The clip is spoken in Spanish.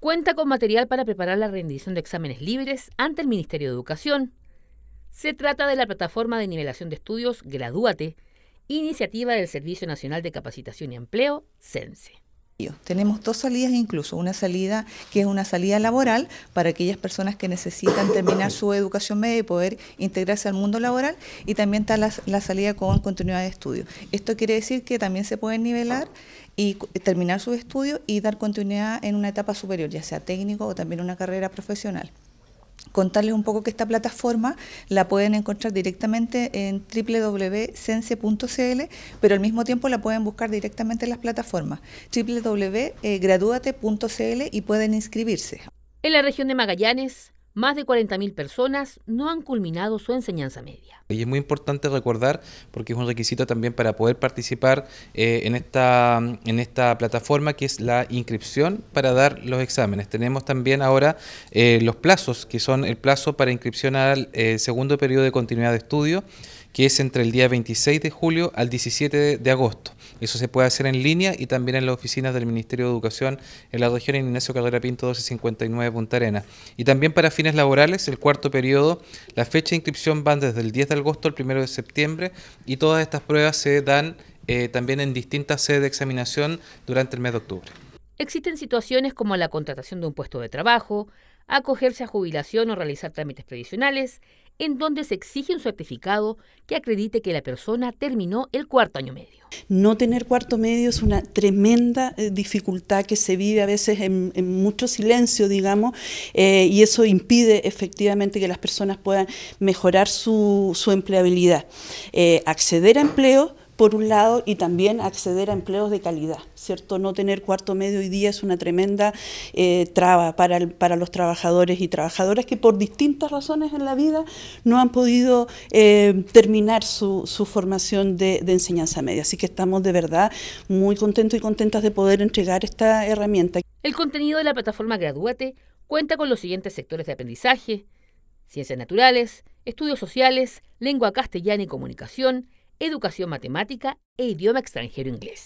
Cuenta con material para preparar la rendición de exámenes libres ante el Ministerio de Educación. Se trata de la plataforma de nivelación de estudios Graduate, iniciativa del Servicio Nacional de Capacitación y Empleo, CENSE. Tenemos dos salidas incluso, una salida que es una salida laboral para aquellas personas que necesitan terminar su educación media y poder integrarse al mundo laboral y también está la, salida con continuidad de estudio. Esto quiere decir que también se pueden nivelar y terminar sus estudios y dar continuidad en una etapa superior, ya sea técnico o también una carrera profesional contarles un poco que esta plataforma la pueden encontrar directamente en www.sense.cl, pero al mismo tiempo la pueden buscar directamente en las plataformas www.graduate.cl eh, y pueden inscribirse. En la región de Magallanes, más de 40.000 personas no han culminado su enseñanza media. Y es muy importante recordar, porque es un requisito también para poder participar eh, en, esta, en esta plataforma, que es la inscripción para dar los exámenes. Tenemos también ahora eh, los plazos, que son el plazo para inscripción al eh, segundo periodo de continuidad de estudio que es entre el día 26 de julio al 17 de, agosto. Eso se puede hacer en línea y también en las oficinas del Ministerio de Educación en la región Ignacio Carrera Pinto 1259 Punta Arena. Y también para fines laborales, el cuarto periodo, la fecha de inscripción van desde el 10 de agosto al 1 de septiembre y todas estas pruebas se dan eh, también en distintas sedes de examinación durante el mes de octubre. Existen situaciones como la contratación de un puesto de trabajo, acogerse a jubilación o realizar trámites previsionales, en donde se exige un certificado que acredite que la persona terminó el cuarto año medio. No tener cuarto medio es una tremenda eh, dificultad que se vive a veces en, mucho silencio, digamos, eh, y eso impide efectivamente que las personas puedan mejorar su, empleabilidad, eh, acceder a empleo, por un lado, y también acceder a empleos de calidad, ¿cierto? No tener cuarto medio y día es una tremenda eh, traba para, los trabajadores y trabajadoras que por distintas razones en la vida no han podido eh, terminar su, formación de, de, enseñanza media. Así que estamos de verdad muy contentos y contentas de poder entregar esta herramienta. El contenido de la plataforma Graduate cuenta con los siguientes sectores de aprendizaje, ciencias naturales, estudios sociales, lengua castellana y comunicación, educación matemática e idioma extranjero inglés.